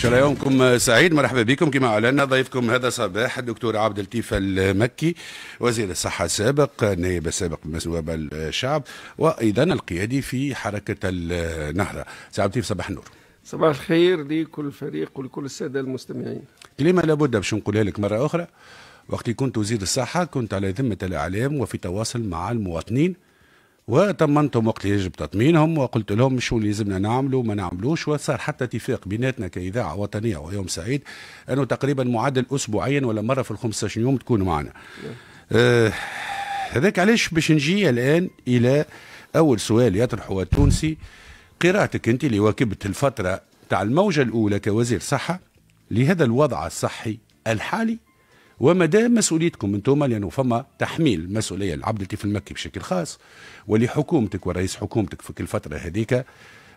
شنو يومكم سعيد مرحبا بكم كما اعلنا ضيفكم هذا صباح الدكتور عبد اللطيف المكي وزير الصحه السابق النائب السابق نواب الشعب وايضا القيادي في حركه النهضه سعد اللطيف صباح النور صباح الخير لكل فريق ولكل الساده المستمعين كلمه لابد باش نقولها لك مره اخرى وقت كنت وزير الصحه كنت على ذمه الاعلام وفي تواصل مع المواطنين وطمنتهم وقت اللي يجب تطمينهم وقلت لهم شو اللي لازمنا نعمله وما نعملوش وصار حتى اتفاق بيناتنا كاذاعه وطنيه ويوم سعيد انه تقريبا معدل اسبوعيا ولا مره في ال 15 يوم تكون معنا. آه هذاك علاش باش نجي الان الى اول سؤال يطرحه التونسي قراءتك انت اللي واكبت الفتره تاع الموجه الاولى كوزير صحه لهذا الوضع الصحي الحالي ومدى مسؤوليتكم انتم لانه فما تحميل مسؤوليه لعبد اللطيف المكي بشكل خاص ولحكومتك ورئيس حكومتك في الفتره هذيك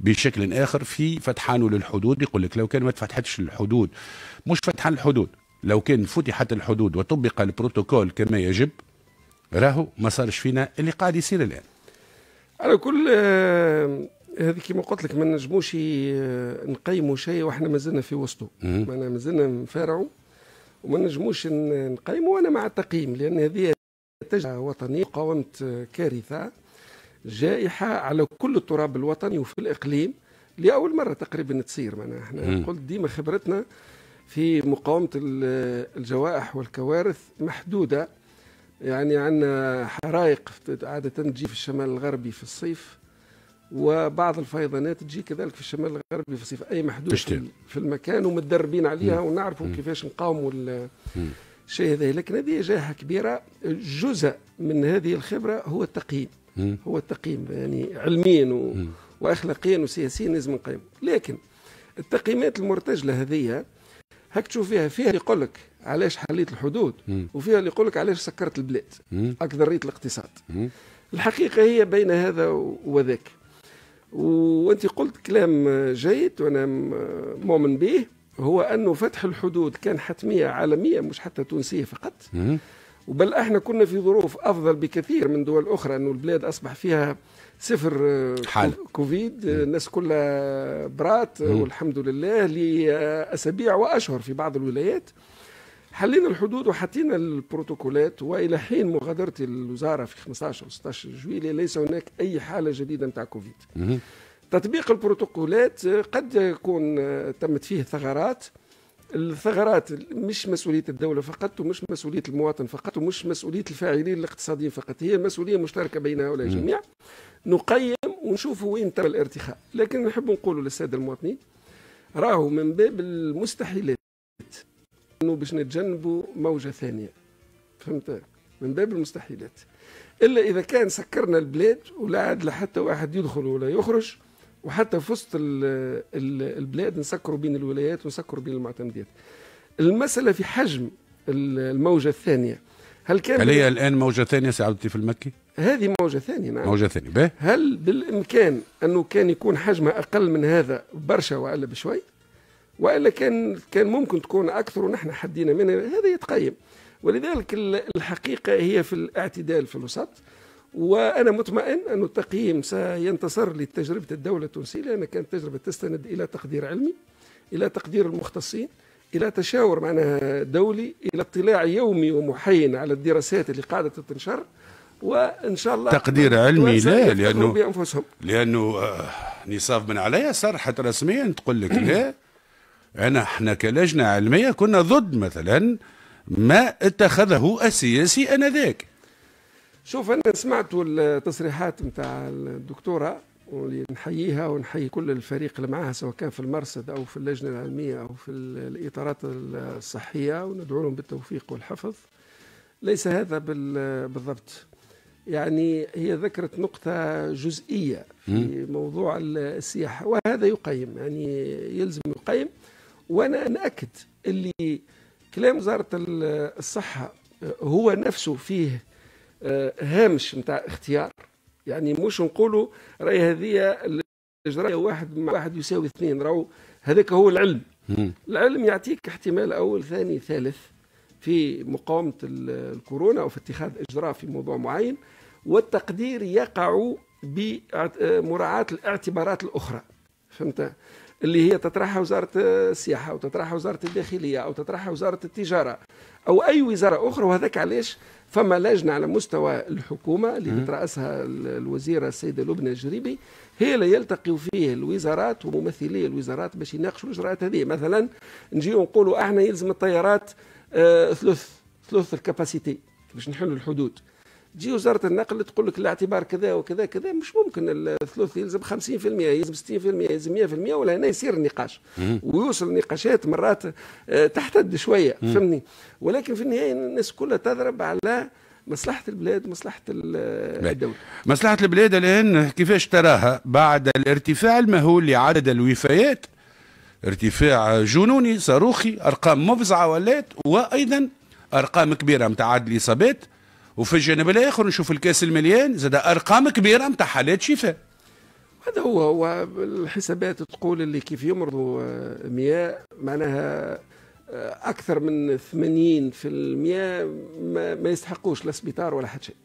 بشكل اخر في فتحانه للحدود يقول لك لو كان ما تفتحتش الحدود مش فتحان الحدود لو كان فتحت الحدود وطبق البروتوكول كما يجب راهو ما صارش فينا اللي قاعد يصير الان على كل آه، هذه كما قلت لك ما نجموش آه، نقيموا شيء واحنا مازلنا في وسطه معناها مازلنا نفارعوا وما نجموش نقيموا وانا مع التقييم لان هذه تجربه وطنيه قاومت كارثه جائحه على كل التراب الوطني وفي الاقليم لاول مره تقريبا تصير معناها احنا قلت ديما خبرتنا في مقاومه الجوائح والكوارث محدوده يعني عندنا حرائق عاده تجي في الشمال الغربي في الصيف وبعض الفيضانات تجي كذلك في الشمال الغربي في الصيف اي محدود بشتين. في المكان ومتدربين عليها ونعرفوا كيفاش نقاوموا الشيء هذا لكن هذه جهه كبيره جزء من هذه الخبره هو التقييم هو التقييم يعني علميا و... واخلاقيا وسياسيا لازم نقيم لكن التقييمات المرتجله هذه هاك تشوف فيها فيها اللي يقول لك علاش حليت الحدود وفيها اللي يقول لك علاش سكرت البلاد اكثريه الاقتصاد الحقيقه هي بين هذا وذاك وانت قلت كلام جيد وانا مؤمن به هو انه فتح الحدود كان حتميه عالميه مش حتى تونسيه فقط وبل احنا كنا في ظروف افضل بكثير من دول اخرى انه البلاد اصبح فيها صفر آه، حال. كوفيد مم. الناس كلها برات مم. والحمد لله لاسابيع واشهر في بعض الولايات حلينا الحدود وحطينا البروتوكولات والى حين مغادره الوزاره في 15 و 16 جويليه ليس هناك اي حاله جديده نتاع كوفيد. تطبيق البروتوكولات قد يكون آه، تمت فيه ثغرات الثغرات مش مسؤوليه الدوله فقط ومش مسؤوليه المواطن فقط ومش مسؤوليه الفاعلين الاقتصاديين فقط هي مسؤوليه مشتركه بين هؤلاء الجميع نقيم ونشوفوا وين تم الارتخاء لكن نحب نقول للساده المواطنين راهو من باب المستحيلات انه باش نتجنبوا موجه ثانيه فهمت من باب المستحيلات الا اذا كان سكرنا البلاد ولا عاد لحتى حتى واحد يدخل ولا يخرج وحتى في وسط البلاد نسكروا بين الولايات ونسكروا بين المعتمدات المساله في حجم الموجه الثانيه هل كان هل هي الان موجه ثانيه سعودتي في المكي؟ هذه موجه ثانيه نعم موجه ثانيه به هل بالامكان انه كان يكون حجمها اقل من هذا برشا والا بشوي؟ والا كان كان ممكن تكون اكثر ونحن حدينا منها هذا يتقيم ولذلك الحقيقه هي في الاعتدال في الوسط وانا مطمئن ان التقييم سينتصر لتجربه الدوله التونسيه لان كانت تجربه تستند الى تقدير علمي الى تقدير المختصين الى تشاور معناها دولي الى اطلاع يومي ومحين على الدراسات اللي قاعده تنشر وان شاء الله تقدير علمي لا لانه بانفسهم لانه آه، نصاف من عليا صرحت رسميا تقول لك لا أنا احنا كلجنة علمية كنا ضد مثلا ما اتخذه السياسي أنذاك شوف أنا سمعت التصريحات نتاع الدكتورة واللي نحييها ونحيي كل الفريق اللي معاها سواء كان في المرصد أو في اللجنة العلمية أو في الإطارات الصحية وندعو لهم بالتوفيق والحفظ ليس هذا بالضبط يعني هي ذكرت نقطة جزئية في موضوع السياحة وهذا يقيم يعني يلزم يقيم وانا ناكد اللي كلام وزاره الصحه هو نفسه فيه آه، هامش نتاع اختيار يعني مش نقولوا راهي هذه الاجراء واحد مع واحد يساوي اثنين راهو هذاك هو العلم العلم يعطيك احتمال اول ثاني ثالث في مقاومه الكورونا او في اتخاذ اجراء في موضوع معين والتقدير يقع بمراعاه آه، الاعتبارات الاخرى فهمت اللي هي تطرحها وزارة السياحة أو تطرحها وزارة الداخلية أو تطرحها وزارة التجارة أو أي وزارة أخرى وهذاك علاش فما لجنة على مستوى الحكومة اللي بترأسها الوزيرة السيدة لبنى الجريبي هي اللي يلتقي فيه الوزارات وممثلي الوزارات باش يناقشوا الإجراءات هذه مثلا نجيو نقولوا احنا يلزم الطيارات آه، ثلث ثلث الكاباسيتي باش نحلوا الحدود تجي وزاره النقل تقول لك الاعتبار كذا وكذا كذا مش ممكن الثلث يلزم 50% يلزم 60% يلزم 100% ولا هنا يصير النقاش ويوصل نقاشات مرات آه، تحتد شويه فهمني ولكن في النهايه الناس كلها تضرب على مصلحه البلاد مصلحه الدوله مصلحه البلاد الان كيفاش تراها بعد الارتفاع المهول لعدد الوفيات ارتفاع جنوني صاروخي ارقام مفزعه ولات وايضا ارقام كبيره متاع الاصابات وفي الجانب الاخر نشوف الكاس المليان زاد ارقام كبيره نتاع حالات شفاء هذا هو هو الحسابات تقول اللي كيف يمرضوا 100 آه، معناها آه، اكثر من 80 في المية ما, ما يستحقوش لا سبيطار ولا حتى شيء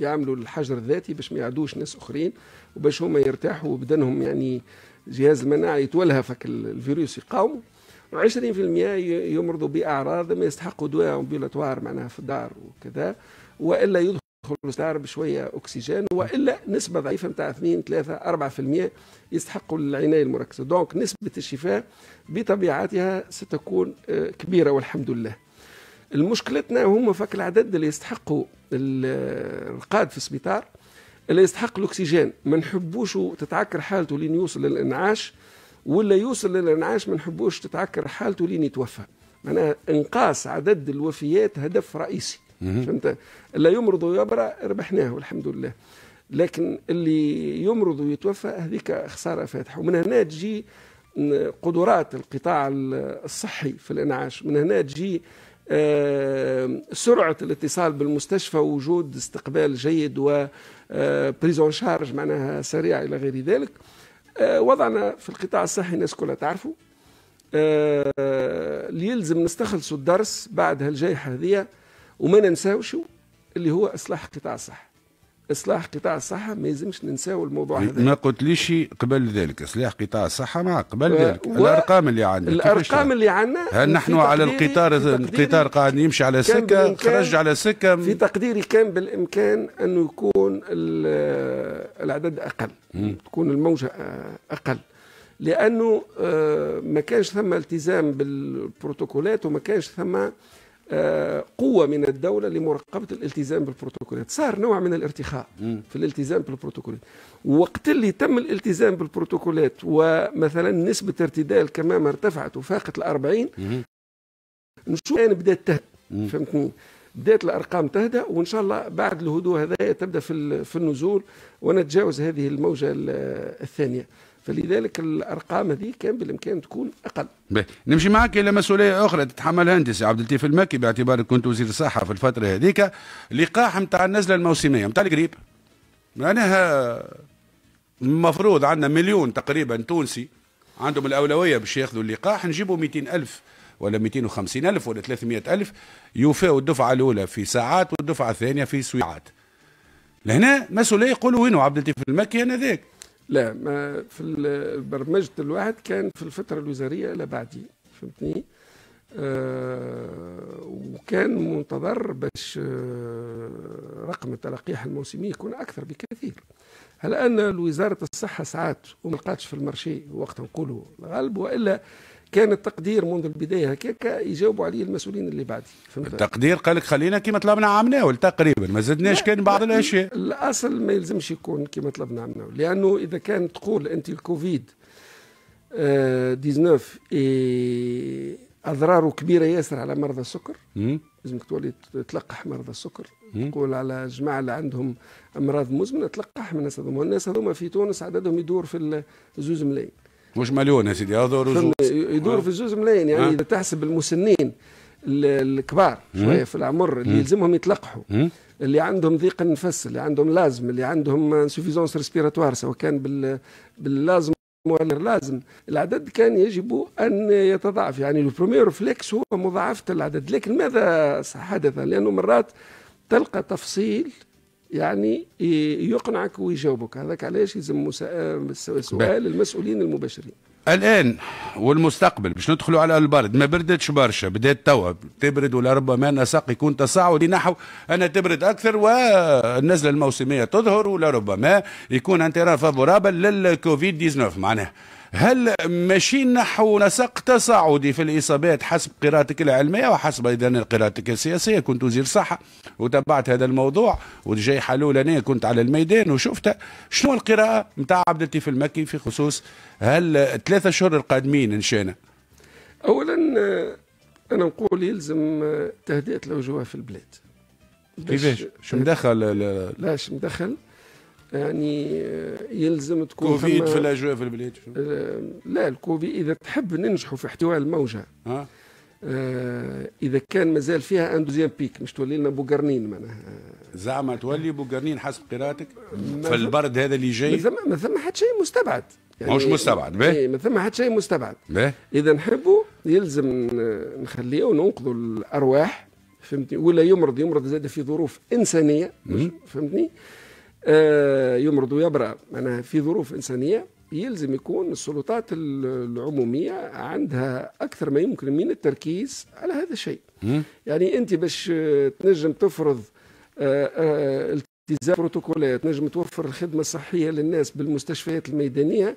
يعملوا الحجر الذاتي باش ما يعدوش ناس اخرين وباش هما يرتاحوا وبدنهم يعني جهاز المناعه فك الفيروس و 20% يمرضوا باعراض ما يستحقوا دواء امبيلاتوار معناها في الدار وكذا والا يدخل المستعرب بشويه اكسجين والا نسبه ضعيفه نتاع 2 3 4% يستحقوا العنايه المركزه دونك نسبه الشفاء بطبيعتها ستكون آه، كبيره والحمد لله المشكلتنا هم فك العدد اللي يستحقوا آه، القاد في السبيطار اللي يستحق الاكسجين ما نحبوش تتعكر حالته لين يوصل للانعاش ولا يوصل للانعاش ما نحبوش تتعكر حالته لين يتوفى معناها انقاص عدد الوفيات هدف رئيسي فهمت اللي يمرض ويبرى ربحناه والحمد لله لكن اللي يمرض ويتوفى هذيك خساره فاتحه ومن هنا تجي قدرات القطاع الصحي في الانعاش من هنا تجي آه، سرعة الاتصال بالمستشفى وجود استقبال جيد و بريزون آه، شارج معناها سريع إلى غير ذلك آه، وضعنا في القطاع الصحي الناس كلها تعرفوا اللي يلزم نستخلصوا الدرس بعد هالجائحة هذه وما ننساوش اللي هو اصلاح قطاع الصحه اصلاح قطاع الصحه ما يلزمش ننساو الموضوع هذا ما قلتليش قبل ذلك اصلاح قطاع الصحه مع قبل و... آه، ذلك و... الارقام اللي عندنا الارقام اللي عندنا هل نحن على القطار القطار قاعد يمشي على سكه خرج على سكه في تقديري كان بالامكان انه يكون العدد اقل م. تكون الموجه اقل لانه آه، ما كانش ثم التزام بالبروتوكولات وما كانش ثم قوه من الدوله لمراقبه الالتزام بالبروتوكولات صار نوع من الارتخاء في الالتزام بالبروتوكولات وقت اللي تم الالتزام بالبروتوكولات ومثلا نسبه ارتدال الكمامه ارتفعت وفاقت ال 40 نشوف الان بدات تهدى فهمتني بدات الارقام تهدى وان شاء الله بعد الهدوء هذايا تبدا في في النزول ونتجاوز هذه الموجه الثانيه فلذلك الارقام هذه كان بالامكان تكون اقل. بيه. نمشي معك الى مسؤوليه اخرى تتحملها انت سي عبد اللطيف المكي باعتبارك كنت وزير الصحه في الفتره هذيك لقاح نتاع النزله الموسميه نتاع القريب. معناها المفروض عندنا مليون تقريبا تونسي عندهم الاولويه باش ياخذوا اللقاح نجيبوا 200 الف ولا 250 الف ولا 300 الف يوفاوا الدفعه الاولى في ساعات والدفعه الثانيه في ساعات لهنا مسؤوليه يقولوا وينو عبد اللطيف المكي انا ذاك لا ما في برمجة الواحد كان في الفترة الوزارية لا بعدي فهمتني آه وكان منتظر باش آه رقم التلقيح الموسمي يكون أكثر بكثير هل أن وزارة الصحة ساعات وما لقاتش في المرشي وقت نقولوا الغالب وإلا كان التقدير منذ البدايه هكاك يجاوبوا عليه المسؤولين اللي بعدي فهمت التقدير قال لك خلينا كما طلبنا عملناه تقريبا ما زدناش كان بعض الاشياء الاصل ما يلزمش يكون كما طلبنا عملناه لانه اذا كان تقول انت الكوفيد 19 آه، إيه اضراره كبيره ياسر على مرضى السكر لازمك تولي تلقح مرضى السكر تقول على جماعه اللي عندهم امراض مزمنه تلقح من الناس هذوما الناس هذوما في تونس عددهم يدور في الزوز ملايين مش مليون يا سيدي يدور يدور في زوز ملايين يعني اذا تحسب المسنين الكبار شويه في العمر اللي يلزمهم يتلقحوا اللي عندهم ضيق النفس اللي عندهم لازم اللي عندهم انسوفيزونس ريسبيراتوار سواء كان بال باللازم ولا لازم العدد كان يجب ان يتضاعف يعني البرومير فليكس هو مضاعفه العدد لكن ماذا حدث لانه مرات تلقى تفصيل يعني يقنعك ويجاوبك هذاك علاش يلزم سؤال المسؤولين المباشرين الان والمستقبل باش ندخلوا على البرد ما بردتش برشا بدات توا تبرد ولا ربما نسق يكون تصاعدي نحو انا تبرد اكثر والنزله الموسميه تظهر ولا ربما يكون ان فابورابل فافورابل للكوفيد 19 معناها هل ماشيين نحو نسق تصاعدي في الإصابات حسب قراءتك العلمية وحسب أيضا قراءتك السياسية كنت وزير صحة وتبعت هذا الموضوع وجاي حلول أنا كنت على الميدان وشفتها شنو القراءة نتاع عبد اللطيف المكي في خصوص هل ثلاثة شهور القادمين إن شانا أولا آه، أنا نقول يلزم آه، تهدئة الاوجوه في البلاد كيفاش؟ شو مدخل؟ لا شو مدخل؟ يعني آه، يلزم تكون كوفيد في الاجواء في البلاد آه، لا الكوفيد اذا تحب ننجحوا في احتواء الموجه ها؟ آه اذا كان مازال فيها ان دوزيام بيك مش تولي لنا بوقرنين معناها زعما تولي بوقرنين حسب قراءتك في البرد هذا اللي جاي ما ثم حد شيء مستبعد يعني مش مستبعد باهي ما ثم حد شيء مستبعد اذا نحبوا يلزم نخليه وننقذوا الارواح فهمتني ولا يمرض يمرض زاد في ظروف انسانيه فهمتني آه، يمرض ويبرأ معناها في ظروف إنسانية يلزم يكون السلطات العمومية عندها أكثر ما يمكن من التركيز على هذا الشيء يعني أنت باش تنجم تفرض آآ آه، آآ آه، اتزان بروتوكولات نجم توفر الخدمه الصحيه للناس بالمستشفيات الميدانيه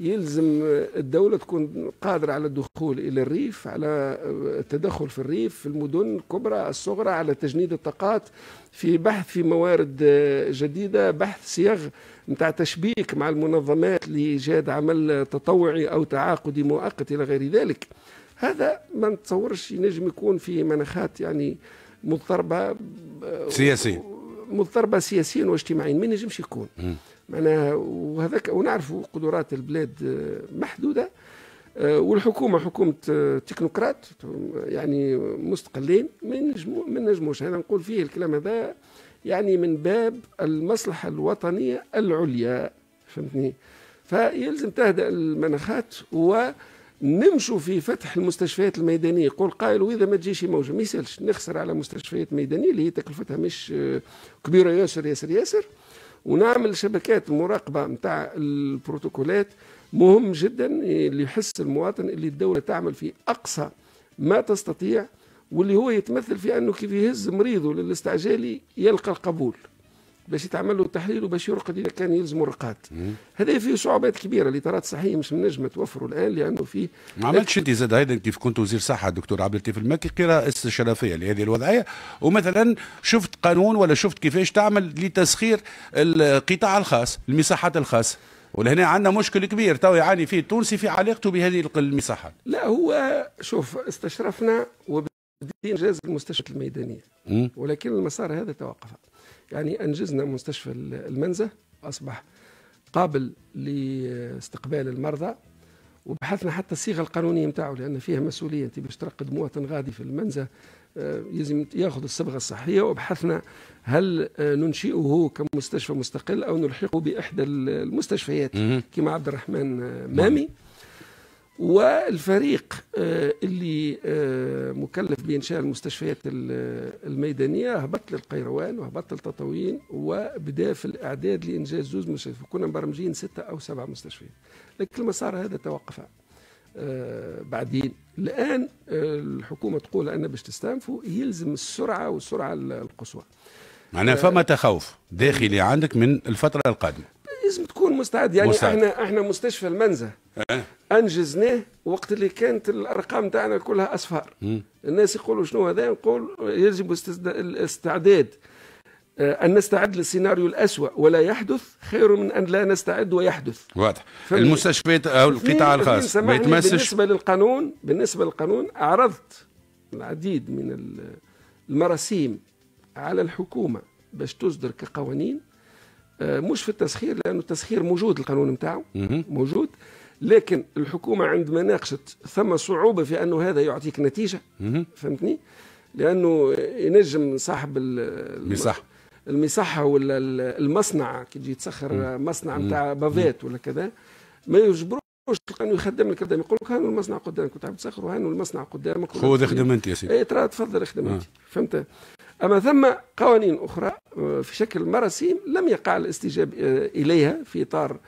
يلزم الدوله تكون قادره على الدخول الى الريف على التدخل في الريف في المدن الكبرى الصغرى على تجنيد الطاقات في بحث في موارد جديده بحث صيغ نتاع تشبيك مع المنظمات لايجاد عمل تطوعي او تعاقدي مؤقت الى غير ذلك هذا ما نتصورش ينجم يكون في مناخات يعني مضطربه آه، سياسيه مضطربه سياسيا واجتماعيا ما ينجمش يكون معناها وهذاك ونعرفوا قدرات البلاد آه، محدوده آه، والحكومه حكومه آه، تكنوقراط يعني مستقلين ما نجمو ما نجموش هذا نقول فيه الكلام هذا يعني من باب المصلحه الوطنيه العليا فهمتني فيلزم تهدأ المناخات و نمشوا في فتح المستشفيات الميدانيه يقول قائل واذا ما تجيش موجه ما يسالش نخسر على مستشفيات ميدانيه اللي هي تكلفتها مش آه، كبيره ياسر ياسر ياسر ونعمل شبكات مراقبه نتاع البروتوكولات مهم جدا اللي يحس المواطن اللي الدوله تعمل في اقصى ما تستطيع واللي هو يتمثل في انه كيف يهز مريضه للاستعجالي يلقى القبول باش يتعمل له تحليل وباش يرقد اذا كان يلزم الرقاد هذا فيه صعوبات كبيره الاطارات الصحيه مش منجمه توفره الان لانه فيه ما عملتش انت زاد هيدا كيف كنت وزير صحه الدكتور عبد اللطيف المكي قراءه استشرافيه لهذه الوضعيه ومثلا شفت قانون ولا شفت كيفاش تعمل لتسخير القطاع الخاص المساحات الخاصه ولهنا عندنا مشكل كبير تو يعاني فيه التونسي في علاقته بهذه المساحات لا هو شوف استشرفنا وبدينا انجاز المستشفيات الميدانيه ولكن المسار هذا توقف يعني أنجزنا مستشفى المنزة أصبح قابل لاستقبال المرضى وبحثنا حتى الصيغه القانونيه نتاعو لان فيها مسؤوليه انت باش ترقد مواطن غادي في المنزه آه، يلزم ياخذ الصبغه الصحيه وبحثنا هل آه، ننشئه كمستشفى مستقل او نلحقه باحدى المستشفيات كما عبد الرحمن آه، مامي والفريق آه، اللي آه، مكلف بإنشاء المستشفيات آه، الميدانية هبط للقيروان وهبط للتطاوين وبدا في الإعداد لإنجاز زوز مستشفيات كنا مبرمجين ستة أو سبع مستشفيات لكن المسار هذا توقف بعدين الآن الحكومة تقول أن باش تستانفوا يلزم السرعة والسرعة القصوى معناها فما تخوف داخلي عندك من الفترة القادمة لازم تكون مستعد يعني مستعد. احنا احنا مستشفى المنزه أه؟ انجزناه وقت اللي كانت الارقام تاعنا كلها اصفار الناس يقولوا شنو هذا نقول يجب الاستعداد آه، أن نستعد للسيناريو الأسوأ ولا يحدث خير من أن لا نستعد ويحدث واضح المستشفيات أو القطاع الخاص ما يتمسش بالنسبة للقانون بالنسبة للقانون أعرضت العديد من المراسيم على الحكومة باش تصدر كقوانين آه، مش في التسخير لانه التسخير موجود القانون نتاعو موجود لكن الحكومه عندما ناقشت ثم صعوبه في انه هذا يعطيك نتيجه فهمتني لانه ينجم صاحب المساحه المساحه ولا المصنع كي تجي تسخر مصنع نتاع بافيت ولا كذا ما يجبر واش تلقى انه يخدم لك قدام يقول لك هانو المصنع قدامك وتعب تسخر وهانو المصنع قدامك خذ اخدم انت يا سيدي اي ترى تفضل اخدم انت آه. فهمت اما ثم قوانين اخرى آه، في شكل مراسيم لم يقع الاستجاب آه، اليها في اطار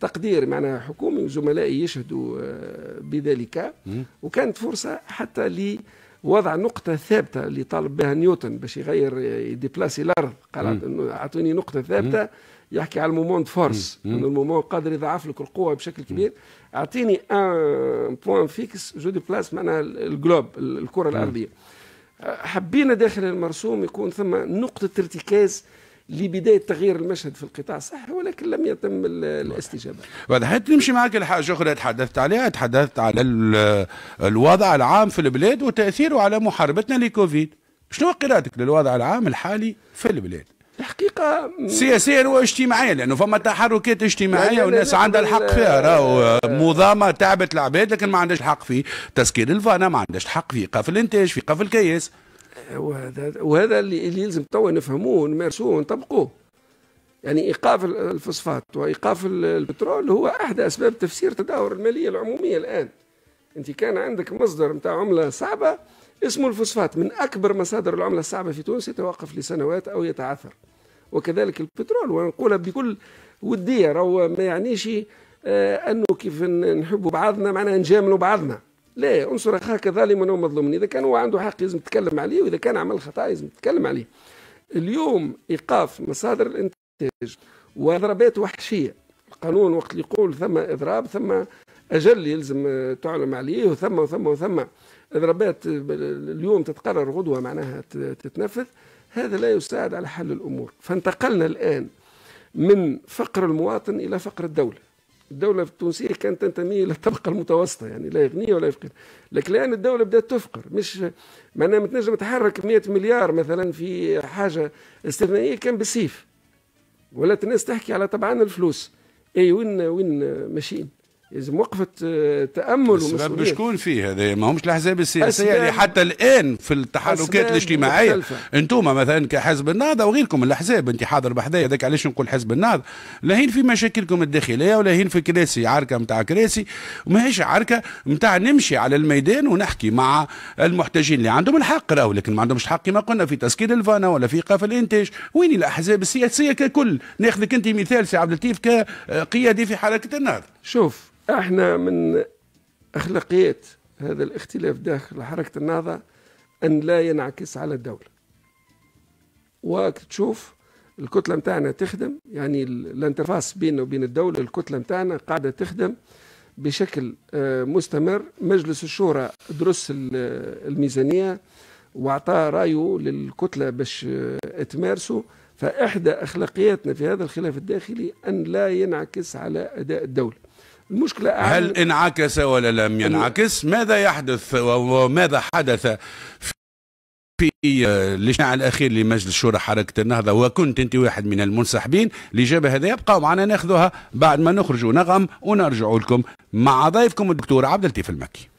تقدير معناها حكومي وزملائي يشهدوا بذلك وكانت فرصه حتى لوضع نقطة ثابتة اللي طالب بها نيوتن باش يغير يديبلاسي الأرض قال أعطوني نقطة ثابتة يحكي على المومون فورس انه المومون قادر يضعف لك القوه بشكل كبير اعطيني ان بوان فيكس جو بلاس معناها الجلوب الكره الارضيه حبينا داخل المرسوم يكون ثم نقطه ارتكاز لبدايه تغيير المشهد في القطاع صح ولكن لم يتم الاستجابه. بعد حتى نمشي معك لحاجه اخرى تحدثت عليها تحدثت على الوضع العام في البلاد وتاثيره على محاربتنا لكوفيد. شنو قراءتك للوضع العام الحالي في البلاد؟ الحقيقة سياسيا واجتماعيا لأنه فما تحركات اجتماعية يعني والناس عندها الحق فيها راهو منظمة تعبت العباد لكن ما عندهاش الحق في تسكير الفانا ما عندهاش الحق في إيقاف الإنتاج في إيقاف الكياس وهذا وهذا اللي يلزم توا نفهموه ونمارسوه ونطبقوه يعني ايقاف الفوسفات وايقاف البترول هو احدى اسباب تفسير تدهور الماليه العموميه الان انت كان عندك مصدر نتاع عمله صعبه اسمه الفوسفات من أكبر مصادر العملة الصعبة في تونس يتوقف لسنوات أو يتعثر وكذلك البترول ونقولها بكل ودية راهو ما يعنيش آه، أنه كيف نحبوا بعضنا معناها نجاملوا بعضنا لا انصر أخاك ظالما أو مظلوما إذا كان هو عنده حق لازم يتكلم عليه وإذا كان عمل خطأ لازم يتكلم عليه اليوم إيقاف مصادر الإنتاج وضربات وحشية القانون وقت يقول ثم إضراب ثم أجل يلزم تعلم عليه وثم وثم وثم, وثم اضرابات اليوم تتقرر غدوه معناها تتنفذ هذا لا يساعد على حل الامور فانتقلنا الان من فقر المواطن الى فقر الدوله الدولة التونسية كانت تنتمي إلى الطبقة المتوسطة يعني لا غنيه ولا يفقر لكن الآن الدولة بدأت تفقر مش معناها ما تنجم تحرك 100 مليار مثلا في حاجة استثنائية كان بالسيف ولا الناس تحكي على طبعا الفلوس اي وين وين ماشيين لازم وقفه آه، تامل السبب بشكون فيه هذا ما همش الاحزاب السياسيه اللي حتى الان في التحركات الاجتماعيه انتم مثلا كحزب النهضه وغيركم الاحزاب انت حاضر بحذايا هذاك علاش نقول حزب النهضه لاهين في مشاكلكم الداخليه ولاهين في كراسي عركه نتاع كراسي ماهيش عركه نتاع نمشي على الميدان ونحكي مع المحتاجين اللي عندهم الحق راهو لكن ما عندهمش الحق كما قلنا في تسكير الفانا ولا في ايقاف الانتاج وين الاحزاب السياسيه ككل ناخذك انت مثال سي عبد اللطيف كقيادي في حركه النهضه شوف احنا من اخلاقيات هذا الاختلاف داخل حركه النهضه ان لا ينعكس على الدوله وتشوف الكتله نتاعنا تخدم يعني الانترفاس بيننا وبين الدوله الكتله نتاعنا قاعده تخدم بشكل آه، مستمر مجلس الشورى درس الميزانيه واعطى رايه للكتله باش آه، تمارسه فاحدى اخلاقياتنا في هذا الخلاف الداخلي ان لا ينعكس على اداء الدوله المشكلة هل انعكس ولا لم ينعكس ماذا يحدث وماذا حدث في الاجتماع الاخير لمجلس شورى حركه النهضه وكنت انت واحد من المنسحبين الاجابه هذه يبقى معنا ناخذها بعد ما نخرج نغم ونرجع لكم مع ضيفكم الدكتور عبد اللطيف المكي